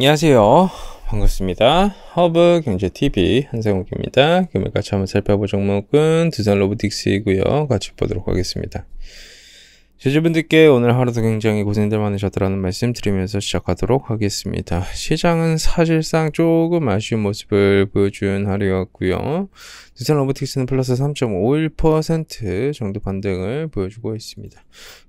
안녕하세요. 반갑습니다. 허브 경제TV 한상욱입니다. 금일 같이 한번 살펴볼 종목은 두산 로보틱스이고요. 같이 보도록 하겠습니다. 제주분들께 오늘 하루도 굉장히 고생들 많으셨더라는 말씀 드리면서 시작하도록 하겠습니다. 시장은 사실상 조금 아쉬운 모습을 보여준 하루였고요. 두산 로보틱스는 플러스 3.51% 정도 반등을 보여주고 있습니다.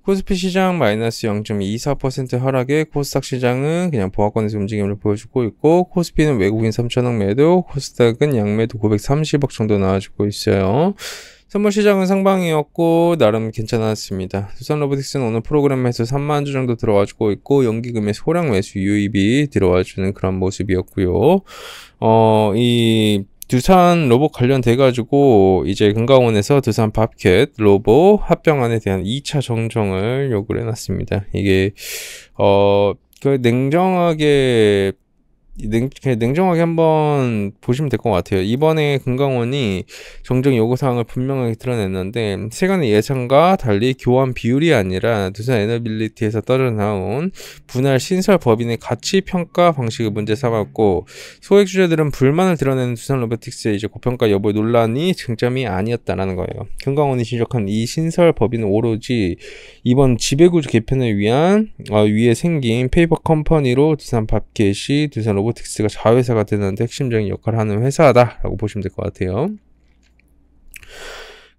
코스피 시장 마이너스 0.24% 하락에 코스닥 시장은 그냥 보합권에서 움직임을 보여주고 있고 코스피는 외국인 3천억 매도, 코스닥은 양매도 930억 정도 나와주고 있어요. 선물 시장은 상방이었고 나름 괜찮았습니다. 두산 로보틱스는 오늘 프로그램 매수 3만 주 정도 들어와주고 있고 연기금의 소량 매수 유입이 들어와주는 그런 모습이었고요. 어, 이 두산 로봇 관련돼 가지고 이제 금강원에서 두산 밥켓 로봇 합병안에 대한 2차 정정을 요구를 해놨습니다. 이게 어. 그 냉정하게 냉, 냉정하게 한번 보시면 될 것 같아요. 이번에 금강원이 정정 요구사항을 분명하게 드러냈는데 세간의 예상과 달리 교환 비율이 아니라 두산 에너빌리티에서 떨어나온 분할 신설 법인의 가치 평가 방식을 문제 삼았고 소액 주자들은 불만을 드러내는 두산 로보틱스의 이제 고평가 여부 의 논란이 쟁점이 아니었다라는 거예요. 금강원이 지적한 이 신설 법인은 오로지 이번 지배구조 개편을 위한 어, 위에 생긴 페이퍼 컴퍼니로 두산 밥캐시, 두산 로보 로보틱스가 자회사가 되는데 핵심적인 역할을 하는 회사다라고 보시면 될 것 같아요.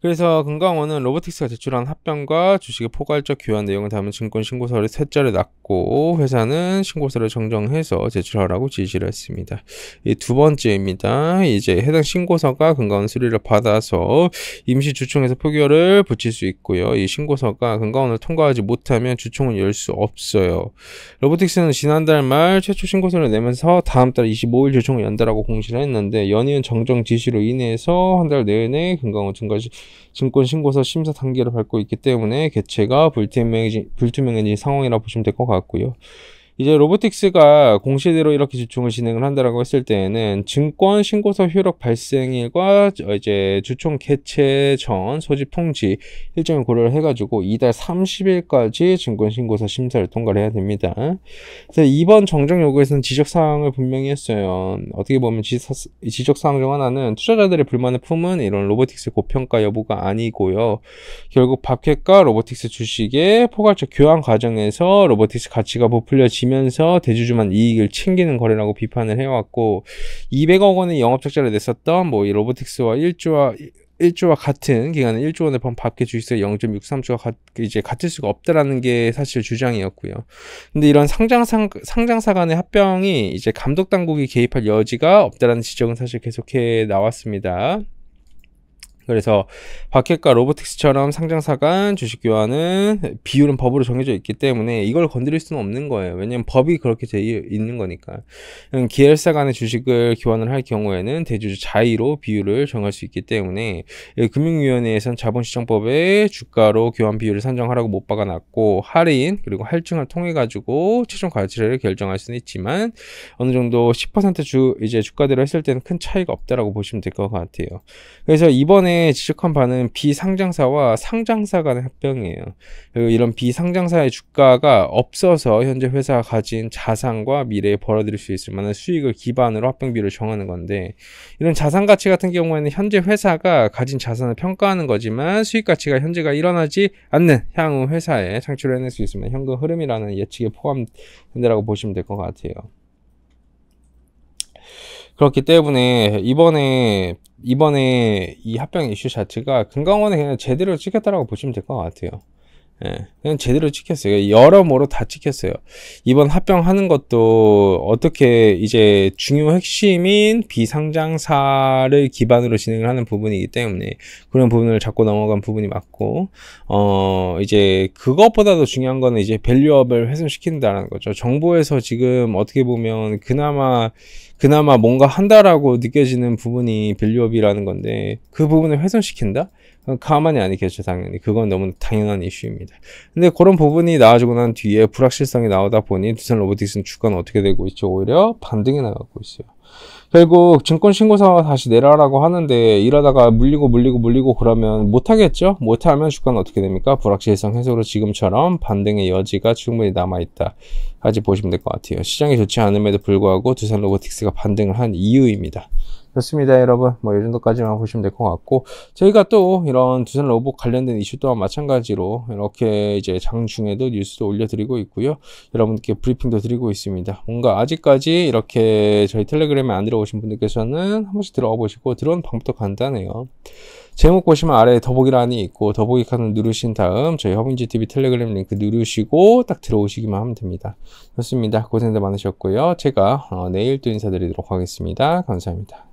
그래서 금강원은 로보틱스가 제출한 합병과 주식의 포괄적 교환 내용을 담은 증권 신고서를 셋째를 놨고 회사는 신고서를 정정해서 제출하라고 지시를 했습니다. 이 두 번째입니다. 이제 해당 신고서가 금강원 수리를 받아서 임시 주총에서 표결을 붙일 수 있고요. 이 신고서가 금강원을 통과하지 못하면 주총을열 수 없어요. 로보틱스는 지난달 말 최초 신고서를 내면서 다음 달 25일 주총을 연다라고 공시를 했는데 연이은 정정 지시로 인해서 한 달 내내 금강원 증가 시 증권신고서 심사 단계를 밟고 있기 때문에 개체가 불투명해진, 불투명해진 상황이라 보시면 될 것 같고요. 이제 로보틱스가 공시대로 이렇게 주총을 진행을 한다라고 했을 때에는 증권 신고서 효력 발생일과 이제 주총 개최 전 소집 통지 일정을 고려를 해가지고 이달 30일까지 증권 신고서 심사를 통과를 해야 됩니다. 그래서 이번 정정 요구에서는 지적 사항을 분명히 했어요. 어떻게 보면 지적 사항 중 하나는 투자자들의 불만을 품은 이런 로보틱스 고평가 여부가 아니고요. 결국 박회과 로보틱스 주식의 포괄적 교환 과정에서 로보틱스 가치가 부풀려지면 주면서 대주주만 이익을 챙기는 거래라고 비판을 해왔고 200억 원의 영업적자를 냈었던 뭐이 로보틱스와 1조와 1조와 같은 기간에 1조 원에 번 밖에 주식세 0.63조가 가, 이제 같을 수가 없다라는 게 사실 주장이었고요. 근데 이런 상장 상, 상장사 간의 합병이 이제 감독 당국이 개입할 여지가 없다라는 지적은 사실 계속해 나왔습니다. 그래서 박켓과 로보틱스처럼 상장사 간 주식 교환은 비율은 법으로 정해져 있기 때문에 이걸 건드릴 수는 없는 거예요. 왜냐면 법이 그렇게 돼 있는 거니까. 음, 기획사 간의 주식을 교환을 할 경우에는 대주주 자의로 비율을 정할 수 있기 때문에 예, 금융위원회에선 자본시장법에 주가로 교환 비율을 산정하라고 못 박아놨고 할인 그리고 할증을 통해 가지고 최종 가치를 결정할 수는 있지만 어느 정도 10%주 이제 주가대로 했을 때는 큰 차이가 없다라고 보시면 될 것 같아요. 그래서 이번에 지적한 바는 비상장사와 상장사 간의 합병이에요. 이런 비상장사의 주가가 없어서 현재 회사가 가진 자산과 미래에 벌어들일 수 있을 만한 수익을 기반으로 합병비를 정하는 건데 이런 자산 가치 같은 경우에는 현재 회사가 가진 자산을 평가하는 거지만 수익 가치가 현재가 일어나지 않는 향후 회사에 창출을 해낼 수 있으면 현금 흐름이라는 예측에 포함된다고 보시면 될 것 같아요. 그렇기 때문에 이번에 이번에 이 합병 이슈 자체가 금강원에 그냥 제대로 찍혔다라고 보시면 될 것 같아요. 예, 그냥 제대로 찍혔어요. 그러니까 여러모로 다 찍혔어요. 이번 합병하는 것도 어떻게 이제 중요 핵심인 비상장사를 기반으로 진행을 하는 부분이기 때문에 그런 부분을 잡고 넘어간 부분이 맞고, 어, 이제 그것보다도 중요한 거는 이제 밸류업을 훼손시킨다는 거죠. 정부에서 지금 어떻게 보면 그나마, 그나마 뭔가 한다라고 느껴지는 부분이 밸류업이라는 건데 그 부분을 훼손시킨다? 어, 가만히 아니겠죠 당연히. 그건 너무 당연한 이슈입니다. 근데 그런 부분이 나와주고난 뒤에 불확실성이 나오다 보니 두산 로보틱스는 주가는 어떻게 되고 있죠? 오히려 반등이 나가고 있어요. 결국 증권 신고사가 다시 내라라고 하는데 이러다가 물리고 물리고 물리고 그러면 못하겠죠? 못하면 주가는 어떻게 됩니까? 불확실성 해소로 지금처럼 반등의 여지가 충분히 남아있다. 까지 보시면 될 것 같아요. 시장이 좋지 않음에도 불구하고 두산 로보틱스가 반등을 한 이유입니다. 좋습니다 여러분 뭐 이 정도까지만 보시면 될 것 같고 저희가 또 이런 두산 로봇 관련된 이슈 또한 마찬가지로 이렇게 이제 장중에도 뉴스도 올려드리고 있고요 여러분께 브리핑도 드리고 있습니다 뭔가 아직까지 이렇게 저희 텔레그램에 안 들어오신 분들께서는 한 번씩 들어와 보시고 들어온 방법도 간단해요 제목 보시면 아래에 더보기란이 있고 더보기 칸을 누르신 다음 저희 허브인지 TV 텔레그램 링크 누르시고 딱 들어오시기만 하면 됩니다. 좋습니다. 고생들 많으셨고요. 제가 어, 내일 또 인사드리도록 하겠습니다. 감사합니다.